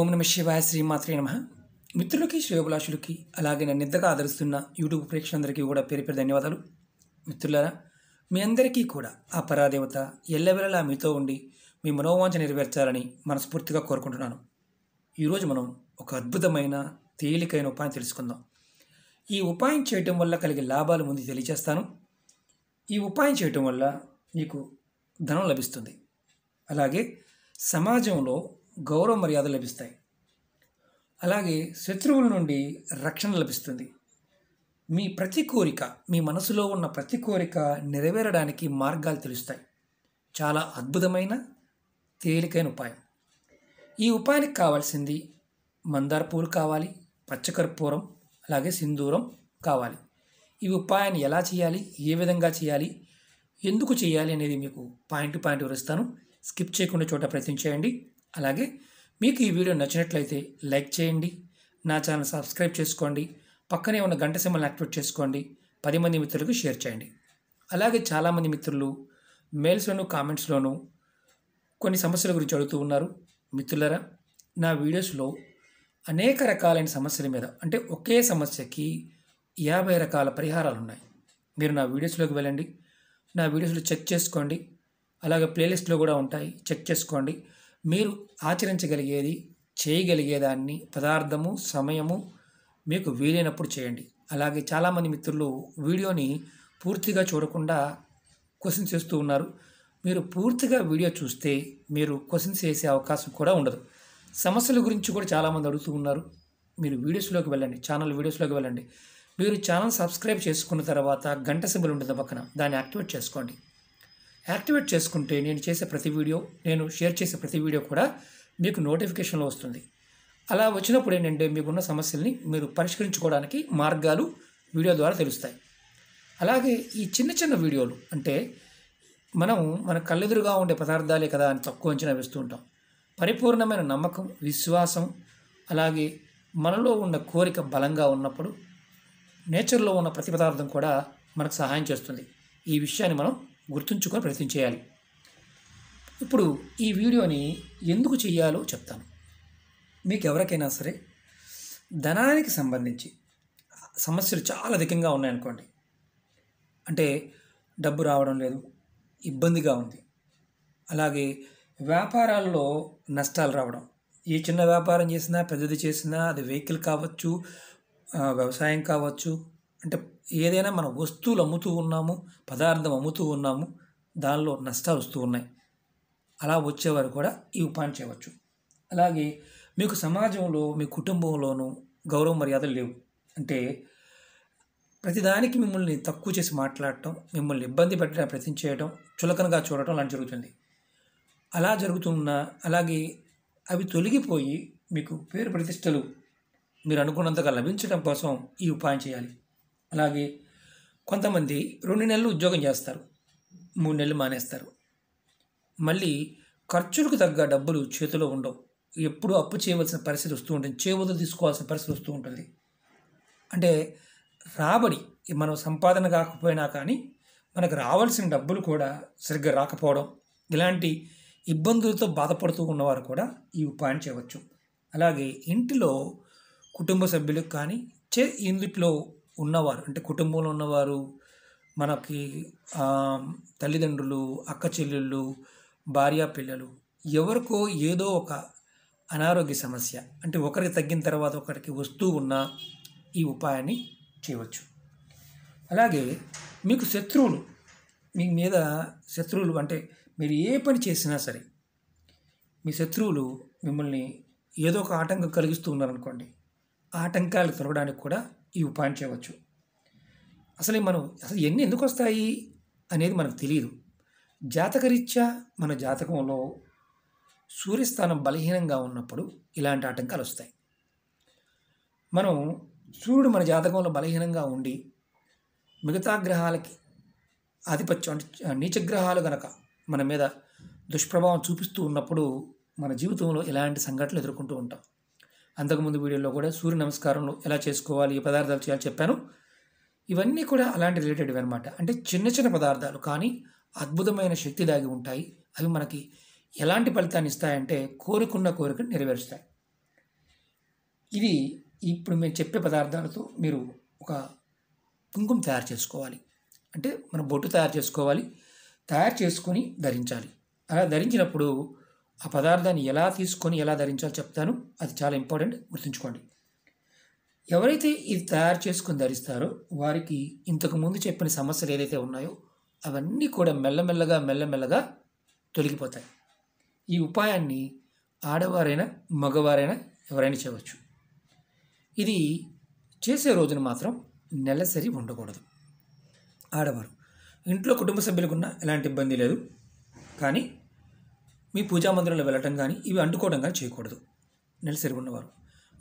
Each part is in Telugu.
ఓం నమ శివాయ శ్రీమాత్రే నమ మిత్రులకి శ్రేయోభిలాషులకి అలాగే నన్ను నిద్దగా ఆదరిస్తున్న యూట్యూబ్ ప్రేక్షకులందరికీ కూడా పేరు పేరు ధన్యవాదాలు మిత్రులారా మీ అందరికీ కూడా ఆ పరాదేవత ఎల్లవెల్లలా మీతో ఉండి మీ మనోవాంఛ నెరవేర్చాలని మనస్ఫూర్తిగా కోరుకుంటున్నాను ఈరోజు మనం ఒక అద్భుతమైన తేలికైన ఉపాయం తెలుసుకుందాం ఈ ఉపాయం చేయటం వల్ల కలిగే లాభాలు ముందు తెలియజేస్తాను ఈ ఉపాయం చేయటం వల్ల మీకు ధనం లభిస్తుంది అలాగే సమాజంలో గౌరవ మర్యాద లభిస్తాయి అలాగే శత్రువుల నుండి రక్షణ లభిస్తుంది మీ ప్రతి కోరిక మీ మనసులో ఉన్న ప్రతి కోరిక నెరవేరడానికి మార్గాలు తెలుస్తాయి చాలా అద్భుతమైన తేలికైన ఉపాయం ఈ ఉపాయానికి కావాల్సింది మందార పూలు కావాలి పచ్చకర్పూరం అలాగే సింధూరం కావాలి ఈ ఉపాయాన్ని ఎలా చేయాలి ఏ విధంగా చేయాలి ఎందుకు చేయాలి అనేది మీకు పాయింట్ పాయింట్ వివరిస్తాను స్కిప్ చేయకుండా చోట ప్రయత్నించేయండి అలాగే మీకు ఈ వీడియో నచ్చినట్లయితే లైక్ చేయండి నా ఛానల్ సబ్స్క్రైబ్ చేసుకోండి పక్కనే ఉన్న గంట సింబల్ని యాక్టివేట్ చేసుకోండి పది మంది మిత్రులకు షేర్ చేయండి అలాగే చాలామంది మిత్రులు మెయిల్స్లోను కామెంట్స్లోనూ కొన్ని సమస్యల గురించి అడుగుతూ ఉన్నారు మిత్రులరా నా వీడియోస్లో అనేక రకాలైన సమస్యల మీద అంటే ఒకే సమస్యకి యాభై రకాల పరిహారాలు ఉన్నాయి మీరు నా వీడియోస్లోకి వెళ్ళండి నా వీడియోస్లో చెక్ చేసుకోండి అలాగే ప్లేలిస్ట్లో కూడా ఉంటాయి చెక్ చేసుకోండి మీరు ఆచరించగలిగేది చేయగలిగేదాన్ని పదార్థము సమయము మీకు వీలైనప్పుడు చేయండి అలాగే చాలామంది మిత్రులు వీడియోని పూర్తిగా చూడకుండా క్వశ్చన్ చేస్తూ ఉన్నారు మీరు పూర్తిగా వీడియో చూస్తే మీరు క్వశ్చన్స్ చేసే అవకాశం కూడా ఉండదు సమస్యల గురించి కూడా చాలామంది అడుగుతూ ఉన్నారు మీరు వీడియోస్లోకి వెళ్ళండి ఛానల్ వీడియోస్లోకి వెళ్ళండి మీరు ఛానల్ సబ్స్క్రైబ్ చేసుకున్న తర్వాత గంట సింబల్ ఉంటుంది పక్కన దాన్ని యాక్టివేట్ చేసుకోండి యాక్టివేట్ చేసుకుంటే నేను చేసే ప్రతి వీడియో నేను షేర్ చేసే ప్రతి వీడియో కూడా మీకు నోటిఫికేషన్లో వస్తుంది అలా వచ్చినప్పుడు ఏంటంటే మీకున్న సమస్యల్ని మీరు పరిష్కరించుకోవడానికి మార్గాలు వీడియో ద్వారా తెలుస్తాయి అలాగే ఈ చిన్న చిన్న వీడియోలు అంటే మనం మన కళ్ళెదురుగా ఉండే పదార్థాలే కదా అని తక్కువ అంచనా వేస్తూ ఉంటాం పరిపూర్ణమైన నమ్మకం విశ్వాసం అలాగే మనలో ఉన్న కోరిక బలంగా ఉన్నప్పుడు నేచర్లో ఉన్న ప్రతి పదార్థం కూడా మనకు సహాయం చేస్తుంది ఈ విషయాన్ని మనం గుర్తుంచుకొని ప్రయత్నం చేయాలి ఇప్పుడు ఈ వీడియోని ఎందుకు చేయాలో చెప్తాను మీకు ఎవరికైనా సరే ధనానికి సంబంధించి సమస్యలు చాలా అధికంగా ఉన్నాయనుకోండి అంటే డబ్బు రావడం లేదు ఇబ్బందిగా ఉంది అలాగే వ్యాపారాల్లో నష్టాలు రావడం ఏ చిన్న వ్యాపారం చేసినా పెద్దది చేసినా అది వెహికల్ కావచ్చు వ్యవసాయం కావచ్చు అంటే ఏదైనా మనం వస్తువులు అమ్ముతూ ఉన్నాము పదార్థం అమ్ముతూ ఉన్నాము దానిలో నష్టాలు వస్తూ ఉన్నాయి అలా వచ్చేవారు కూడా ఈ ఉపాయం చేయవచ్చు అలాగే మీకు సమాజంలో మీ కుటుంబంలోనూ గౌరవ మర్యాదలు లేవు అంటే ప్రతిదానికి మిమ్మల్ని తక్కువ చేసి మాట్లాడటం మిమ్మల్ని ఇబ్బంది పెట్టడం ప్రతి చేయడం చులకనగా చూడటం అలా జరుగుతుంది అలా జరుగుతున్న అలాగే అవి తొలగిపోయి మీకు పేరు ప్రతిష్టలు మీరు అనుకున్నంతగా లభించడం కోసం ఈ ఉపాయం చేయాలి అలాగే కొంతమంది రెండు నెలలు ఉద్యోగం చేస్తారు మూడు నెలలు మానేస్తారు మళ్ళీ ఖర్చులకు తగ్గ డబ్బులు చేతిలో ఉండవు ఎప్పుడు అప్పు చేయవలసిన పరిస్థితి వస్తూ ఉంటుంది చేవదులు తీసుకోవాల్సిన పరిస్థితి వస్తూ ఉంటుంది అంటే రాబడి మనం సంపాదన కాకపోయినా కానీ మనకు రావాల్సిన డబ్బులు కూడా సరిగ్గా రాకపోవడం ఇలాంటి ఇబ్బందులతో బాధపడుతూ ఉన్నవారు కూడా ఈ ఉపాయం చేయవచ్చు అలాగే ఇంటిలో కుటుంబ సభ్యులకు కానీ చే ఇంట్లో ఉన్నవారు అంటే కుటుంబంలో ఉన్నవారు మనకి తల్లిదండ్రులు అక్క చెల్లెళ్ళు పిల్లలు ఎవరికో ఏదో ఒక అనారోగ్య సమస్య అంటే ఒకరికి తగ్గిన తర్వాత ఒకరికి వస్తూ ఉన్న ఈ ఉపాయాన్ని చేయవచ్చు అలాగే మీకు శత్రువులు మీ మీద శత్రువులు అంటే మీరు ఏ పని చేసినా సరే మీ శత్రువులు మిమ్మల్ని ఏదో ఒక ఆటంకం కలిగిస్తూ ఉన్నారనుకోండి ఆటంకాలు తొలగడానికి కూడా ఈ ఉపాయం చేయవచ్చు అసలు మనం అసలు ఎన్ని ఎందుకు వస్తాయి అనేది మనకు తెలియదు జాతకరీత్యా మన జాతకంలో సూర్యస్థానం బలహీనంగా ఉన్నప్పుడు ఇలాంటి ఆటంకాలు వస్తాయి మనం సూర్యుడు మన జాతకంలో బలహీనంగా ఉండి మిగతా గ్రహాలకి ఆధిపత్యం అంటే నీచగ్రహాలు కనుక మన మీద దుష్ప్రభావం చూపిస్తూ ఉన్నప్పుడు మన జీవితంలో ఇలాంటి సంఘటనలు ఎదుర్కొంటూ ఉంటాం అంతకుముందు వీడియోలో కూడా సూర్య నమస్కారంలో ఎలా చేసుకోవాలి ఏ పదార్థాలు చేయాలి చెప్పాను ఇవన్నీ కూడా అలాంటి రిలేటెడ్వి అనమాట అంటే చిన్న చిన్న పదార్థాలు కానీ అద్భుతమైన శక్తి దాగి ఉంటాయి అవి మనకి ఎలాంటి ఫలితాన్ని ఇస్తాయంటే కోరుకున్న కోరికను నెరవేరుస్తాయి ఇది ఇప్పుడు మేము చెప్పే పదార్థాలతో మీరు ఒక కుంకుమ తయారు చేసుకోవాలి అంటే మనం బొట్టు తయారు చేసుకోవాలి తయారు చేసుకొని ధరించాలి అలా ధరించినప్పుడు ఆ పదార్థాన్ని ఎలా తీసుకొని ఎలా ధరించాలో చెప్తాను అది చాలా ఇంపార్టెంట్ గుర్తుంచుకోండి ఎవరైతే ఇది తయారు చేసుకుని ధరిస్తారో వారికి ఇంతకు ముందు చెప్పిన సమస్యలు ఏదైతే ఉన్నాయో అవన్నీ కూడా మెల్లమెల్లగా మెల్లమెల్లగా తొలగిపోతాయి ఈ ఉపాయాన్ని ఆడవారైనా మగవారైనా ఎవరైనా చేయవచ్చు ఇది చేసే రోజున మాత్రం నెలసరి ఉండకూడదు ఆడవారు ఇంట్లో కుటుంబ సభ్యులకున్న ఎలాంటి ఇబ్బంది లేదు కానీ మీ పూజా మందిరంలో వెళ్ళటం కానీ ఇవి అంటుకోవడం కానీ చేయకూడదు నెలసరి ఉన్నవారు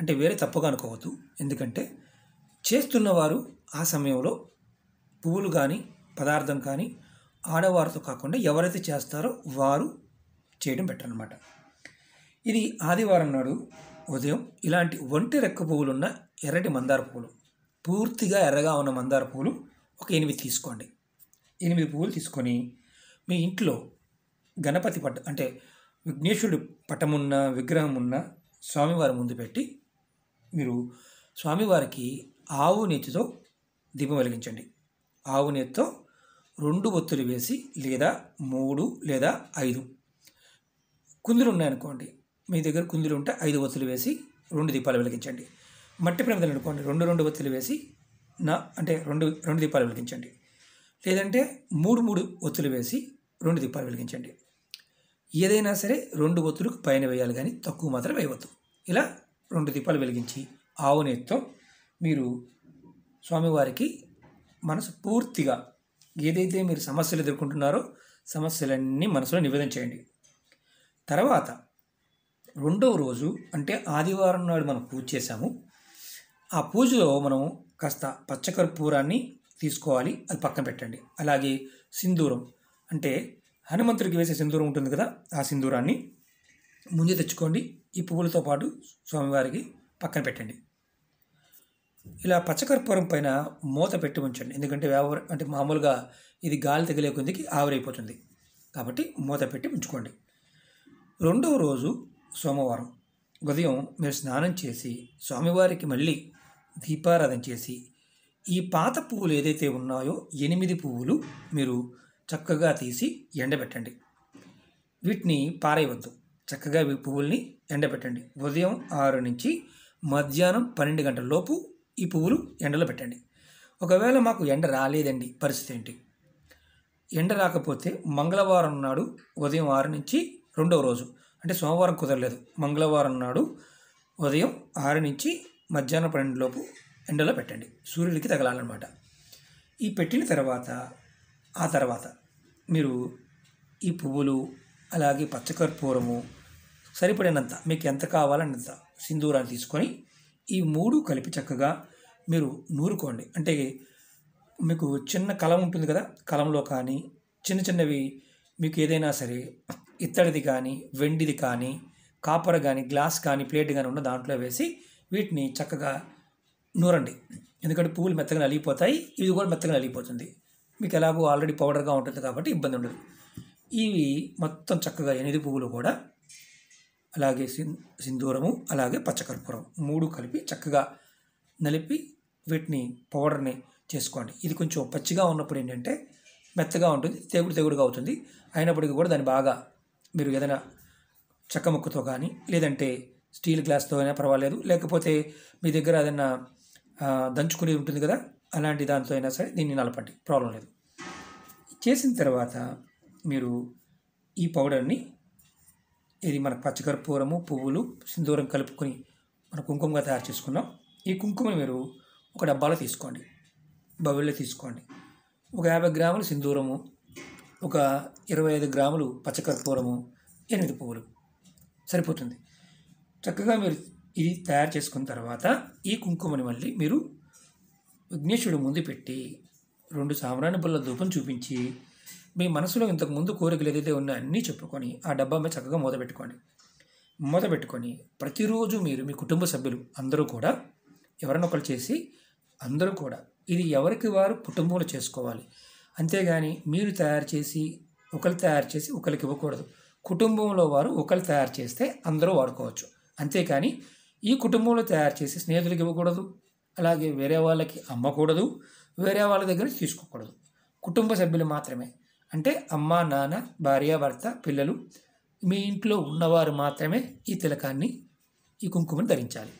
అంటే వేరే తప్పుగా అనుకోవద్దు ఎందుకంటే చేస్తున్నవారు ఆ సమయంలో పువ్వులు కానీ పదార్థం కానీ ఆడవారితో కాకుండా ఎవరైతే చేస్తారో వారు చేయడం బెటర్ అనమాట ఇది ఆదివారం నాడు ఉదయం ఇలాంటి ఒంటి రెక్క పువ్వులు ఉన్న ఎర్రటి మందార పువ్వులు పూర్తిగా ఎర్రగా ఉన్న మందార పువ్వులు ఒక ఎనిమిది తీసుకోండి ఎనిమిది పువ్వులు తీసుకొని మీ ఇంట్లో గణపతి పట్ట అంటే విఘ్నేశ్వరుడు పటమున్న విగ్రహం ఉన్న స్వామివారి ముందు పెట్టి మీరు స్వామివారికి ఆవు నేతితో దీపం వెలిగించండి ఆవు నేతితో రెండు ఒత్తులు వేసి లేదా మూడు లేదా ఐదు కుందులు ఉన్నాయనుకోండి మీ దగ్గర కుందులు ఉంటే ఐదు ఒత్తులు వేసి రెండు దీపాలు వెలిగించండి మట్టి ప్రమిదలు అనుకోండి రెండు రెండు ఒత్తులు వేసి నా అంటే రెండు రెండు దీపాలు వెలిగించండి లేదంటే మూడు మూడు ఒత్తులు వేసి రెండు దీపాలు వెలిగించండి ఏదైనా సరే రెండు ఒత్తులకు పైన వేయాలి కానీ తక్కువ మాత్రం వేయవద్దు ఇలా రెండు దీపాలు వెలిగించి ఆవు నేతితో మీరు స్వామివారికి మనసు పూర్తిగా ఏదైతే మీరు సమస్యలు ఎదుర్కొంటున్నారో సమస్యలన్నీ మనసులో నివేదన చేయండి తర్వాత రెండవ రోజు అంటే ఆదివారం నాడు మనం పూజ చేశాము ఆ పూజలో మనం కాస్త పచ్చకర్పూరాన్ని తీసుకోవాలి అది పక్కన పెట్టండి అలాగే సింధూరం అంటే హనుమంతుడికి వేసే సింధూరం ఉంటుంది కదా ఆ సింధూరాన్ని ముందు తెచ్చుకోండి ఈ పువ్వులతో పాటు స్వామివారికి పక్కన పెట్టండి ఇలా పచ్చకర్పూరం పైన మూత పెట్టి ఉంచండి ఎందుకంటే వేవర అంటే మామూలుగా ఇది గాలి తగిలే కొద్దికి ఆవిరైపోతుంది కాబట్టి మూత పెట్టి ఉంచుకోండి రెండవ రోజు సోమవారం ఉదయం మీరు స్నానం చేసి స్వామివారికి మళ్ళీ దీపారాధన చేసి ఈ పాత పువ్వులు ఏదైతే ఉన్నాయో ఎనిమిది పువ్వులు మీరు చక్కగా తీసి ఎండబెట్టండి వీటిని పారేయవద్దు చక్కగా ఈ పువ్వుల్ని ఎండబెట్టండి ఉదయం ఆరు నుంచి మధ్యాహ్నం పన్నెండు గంటల లోపు ఈ పువ్వులు ఎండలో పెట్టండి ఒకవేళ మాకు ఎండ రాలేదండి పరిస్థితి ఏంటి ఎండ రాకపోతే మంగళవారం నాడు ఉదయం ఆరు నుంచి రెండవ రోజు అంటే సోమవారం కుదరలేదు మంగళవారం నాడు ఉదయం ఆరు నుంచి మధ్యాహ్నం పన్నెండు లోపు ఎండలో పెట్టండి సూర్యుడికి తగలాలన్నమాట ఈ పెట్టిన తర్వాత ఆ తర్వాత మీరు ఈ పువ్వులు అలాగే పచ్చకర్పూరము సరిపడినంత మీకు ఎంత కావాలన్నంత సింధూరాన్ని తీసుకొని ఈ మూడు కలిపి చక్కగా మీరు నూరుకోండి అంటే మీకు చిన్న కలం ఉంటుంది కదా కలంలో కానీ చిన్న చిన్నవి మీకు ఏదైనా సరే ఇత్తడిది కానీ వెండిది కానీ కాపర్ కానీ గ్లాస్ కానీ ప్లేట్ కానీ ఉన్న దాంట్లో వేసి వీటిని చక్కగా నూరండి ఎందుకంటే పువ్వులు మెత్తగా నలిగిపోతాయి ఇది కూడా మెత్తగా నలిగిపోతుంది మీకు ఎలాగో ఆల్రెడీ పౌడర్గా ఉంటుంది కాబట్టి ఇబ్బంది ఉండదు ఇవి మొత్తం చక్కగా ఎనిమిది పువ్వులు కూడా అలాగే సింధూరము అలాగే పచ్చకర్పూరం మూడు కలిపి చక్కగా నలిపి వీటిని పౌడర్ని చేసుకోండి ఇది కొంచెం పచ్చిగా ఉన్నప్పుడు ఏంటంటే మెత్తగా ఉంటుంది తెగుడు తెగుడుగా అవుతుంది అయినప్పటికీ కూడా దాన్ని బాగా మీరు ఏదైనా చెక్క ముక్కతో కానీ లేదంటే స్టీల్ గ్లాస్తో అయినా పర్వాలేదు లేకపోతే మీ దగ్గర ఏదైనా దంచుకునేది ఉంటుంది కదా అలాంటి దాంతో అయినా సరే దీన్ని నలపండి ప్రాబ్లం లేదు చేసిన తర్వాత మీరు ఈ పౌడర్ని ఇది మన పచ్చకర్పూరము పువ్వులు సింధూరం కలుపుకొని మన కుంకుమగా తయారు చేసుకున్నాం ఈ కుంకుమని మీరు ఒక డబ్బాలో తీసుకోండి బవిల్లో తీసుకోండి ఒక యాభై గ్రాములు సింధూరము ఒక ఇరవై ఐదు గ్రాములు పచ్చకర్పూరము ఎనిమిది పువ్వులు సరిపోతుంది చక్కగా మీరు ఇది తయారు చేసుకున్న తర్వాత ఈ కుంకుమని మళ్ళీ మీరు విఘ్నేశ్వరుడు ముందు పెట్టి రెండు సామ్రాణి బుల్ల ధూపం చూపించి మీ మనసులో ఇంతకు ముందు కోరికలు ఏదైతే ఉన్నాయో అన్నీ చెప్పుకొని ఆ డబ్బా మీద చక్కగా మూత పెట్టుకోండి మూత పెట్టుకొని ప్రతిరోజు మీరు మీ కుటుంబ సభ్యులు అందరూ కూడా ఎవరినొకరు చేసి అందరూ కూడా ఇది ఎవరికి వారు కుటుంబంలో చేసుకోవాలి అంతేగాని మీరు తయారు చేసి ఒకరు తయారు చేసి ఒకరికి ఇవ్వకూడదు కుటుంబంలో వారు ఒకరు తయారు చేస్తే అందరూ వాడుకోవచ్చు అంతేకాని ఈ కుటుంబంలో తయారు చేసి స్నేహితులకు ఇవ్వకూడదు అలాగే వేరే వాళ్ళకి అమ్మకూడదు వేరే వాళ్ళ దగ్గర తీసుకోకూడదు కుటుంబ సభ్యులు మాత్రమే అంటే అమ్మ నాన్న భార్య భర్త పిల్లలు మీ ఇంట్లో ఉన్నవారు మాత్రమే ఈ తిలకాన్ని ఈ కుంకుమను ధరించాలి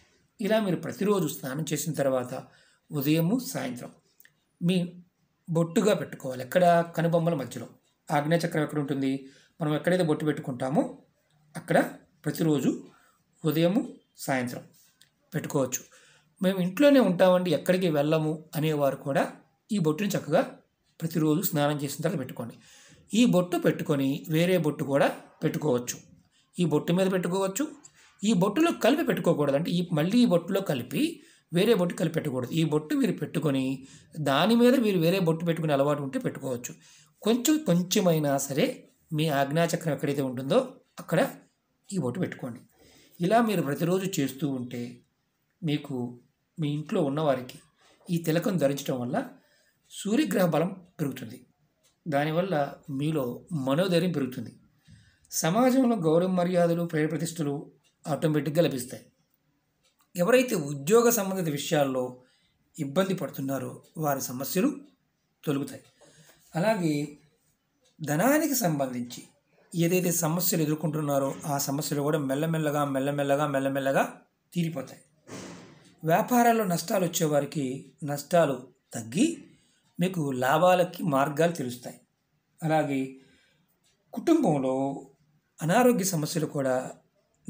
ఇలా మీరు ప్రతిరోజు స్నానం చేసిన తర్వాత ఉదయము సాయంత్రం మీ బొట్టుగా పెట్టుకోవాలి ఎక్కడ కనుబొమ్మల మధ్యలో ఆగ్నేయచక్రం ఎక్కడ ఉంటుంది మనం ఎక్కడైతే బొట్టు పెట్టుకుంటామో అక్కడ ప్రతిరోజు ఉదయము సాయంత్రం పెట్టుకోవచ్చు మేము ఇంట్లోనే ఉంటామండి ఎక్కడికి వెళ్ళము అనేవారు కూడా ఈ బొట్టుని చక్కగా ప్రతిరోజు స్నానం చేసిన తర్వాత పెట్టుకోండి ఈ బొట్టు పెట్టుకొని వేరే బొట్టు కూడా పెట్టుకోవచ్చు ఈ బొట్టు మీద పెట్టుకోవచ్చు ఈ బొట్టులో కలిపి పెట్టుకోకూడదు అంటే ఈ మళ్ళీ ఈ బొట్టులో కలిపి వేరే బొట్టు కలిపి పెట్టకూడదు ఈ బొట్టు మీరు పెట్టుకొని దాని మీద మీరు వేరే బొట్టు పెట్టుకుని అలవాటు ఉంటే పెట్టుకోవచ్చు కొంచెం కొంచెమైనా సరే మీ ఆజ్ఞాచక్రం ఎక్కడైతే ఉంటుందో అక్కడ ఈ బొట్టు పెట్టుకోండి ఇలా మీరు ప్రతిరోజు చేస్తూ ఉంటే మీకు మీ ఇంట్లో ఉన్నవారికి ఈ తిలకం ధరించడం వల్ల సూర్యగ్రహ బలం పెరుగుతుంది దానివల్ల మీలో మనోధైర్యం పెరుగుతుంది సమాజంలో గౌరవ మర్యాదలు ప్రేర ప్రతిష్టలు ఆటోమేటిక్గా లభిస్తాయి ఎవరైతే ఉద్యోగ సంబంధిత విషయాల్లో ఇబ్బంది పడుతున్నారో వారి సమస్యలు తొలుగుతాయి అలాగే ధనానికి సంబంధించి ఏదైతే సమస్యలు ఎదుర్కొంటున్నారో ఆ సమస్యలు కూడా మెల్లమెల్లగా మెల్లమెల్లగా మెల్లమెల్లగా తీరిపోతాయి వ్యాపారాల్లో నష్టాలు వచ్చేవారికి నష్టాలు తగ్గి మీకు లాభాలకి మార్గాలు తెలుస్తాయి అలాగే కుటుంబంలో అనారోగ్య సమస్యలు కూడా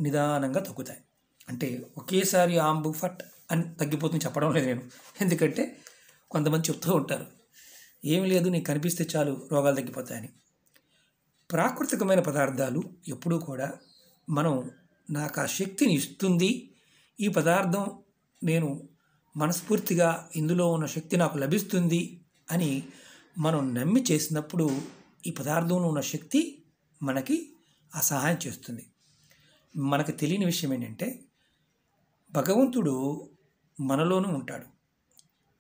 నిదానంగా తగ్గుతాయి అంటే ఒకేసారి ఆంబు ఫట్ అని తగ్గిపోతుంది చెప్పడం లేదు నేను ఎందుకంటే కొంతమంది చెప్తూ ఉంటారు ఏమి లేదు నీకు కనిపిస్తే చాలు రోగాలు తగ్గిపోతాయని ప్రాకృతికమైన పదార్థాలు ఎప్పుడూ కూడా మనం నాకు ఆ శక్తిని ఇస్తుంది ఈ పదార్థం నేను మనస్ఫూర్తిగా ఇందులో ఉన్న శక్తి నాకు లభిస్తుంది అని మనం నమ్మి చేసినప్పుడు ఈ పదార్థంలో ఉన్న శక్తి మనకి అసహాయం చేస్తుంది మనకు తెలియని విషయం ఏంటంటే భగవంతుడు మనలోనూ ఉంటాడు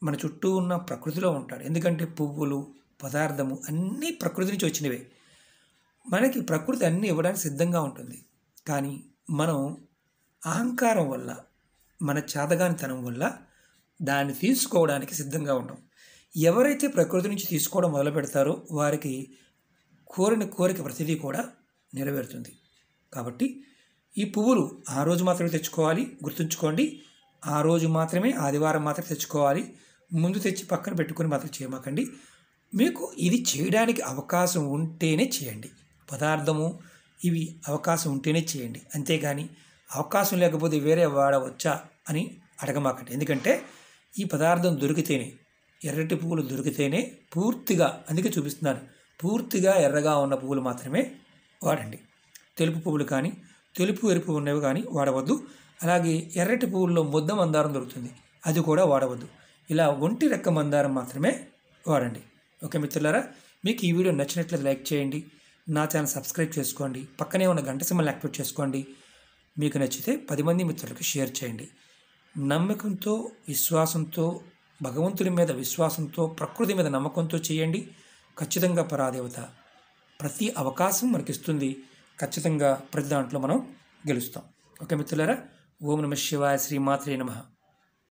మన చుట్టూ ఉన్న ప్రకృతిలో ఉంటాడు ఎందుకంటే పువ్వులు పదార్థము అన్నీ ప్రకృతి నుంచి వచ్చినవే మనకి ప్రకృతి అన్నీ ఇవ్వడానికి సిద్ధంగా ఉంటుంది కానీ మనం అహంకారం వల్ల మన చేతగానితనం వల్ల దాన్ని తీసుకోవడానికి సిద్ధంగా ఉండం ఎవరైతే ప్రకృతి నుంచి తీసుకోవడం మొదలు పెడతారో వారికి కోరిన కోరిక ప్రతిదీ కూడా నెరవేరుతుంది కాబట్టి ఈ పువ్వులు ఆ రోజు మాత్రమే తెచ్చుకోవాలి గుర్తుంచుకోండి ఆ రోజు మాత్రమే ఆదివారం మాత్రమే తెచ్చుకోవాలి ముందు తెచ్చి పక్కన పెట్టుకుని మాత్రం చేయమాకండి మీకు ఇది చేయడానికి అవకాశం ఉంటేనే చేయండి పదార్థము ఇవి అవకాశం ఉంటేనే చేయండి అంతేగాని అవకాశం లేకపోతే వేరే వాడవచ్చా అని అడగమాకండి ఎందుకంటే ఈ పదార్థం దొరికితేనే ఎర్రటి పువ్వులు దొరికితేనే పూర్తిగా అందుకే చూపిస్తున్నాను పూర్తిగా ఎర్రగా ఉన్న పువ్వులు మాత్రమే వాడండి తెలుపు పువ్వులు కానీ తెలుపు ఎరుపు ఉన్నవి కానీ వాడవద్దు అలాగే ఎర్రటి పువ్వుల్లో ముద్ద మందారం దొరుకుతుంది అది కూడా వాడవద్దు ఇలా ఒంటి రెక్క మందారం మాత్రమే వాడండి ఓకే మిత్రులారా మీకు ఈ వీడియో నచ్చినట్లయితే లైక్ చేయండి నా ఛానల్ సబ్స్క్రైబ్ చేసుకోండి పక్కనే ఉన్న గంట సిమ్మల్ని యాక్టివేట్ చేసుకోండి మీకు నచ్చితే పది మంది మిత్రులకు షేర్ చేయండి నమ్మకంతో విశ్వాసంతో భగవంతుడి మీద విశ్వాసంతో ప్రకృతి మీద నమ్మకంతో చేయండి ఖచ్చితంగా పరాదేవత ప్రతి అవకాశం మనకిస్తుంది ఖచ్చితంగా ప్రతి దాంట్లో మనం గెలుస్తాం ఓకే మిత్రులారా ఓం నమ శివాయ శ్రీమాత్రే నమ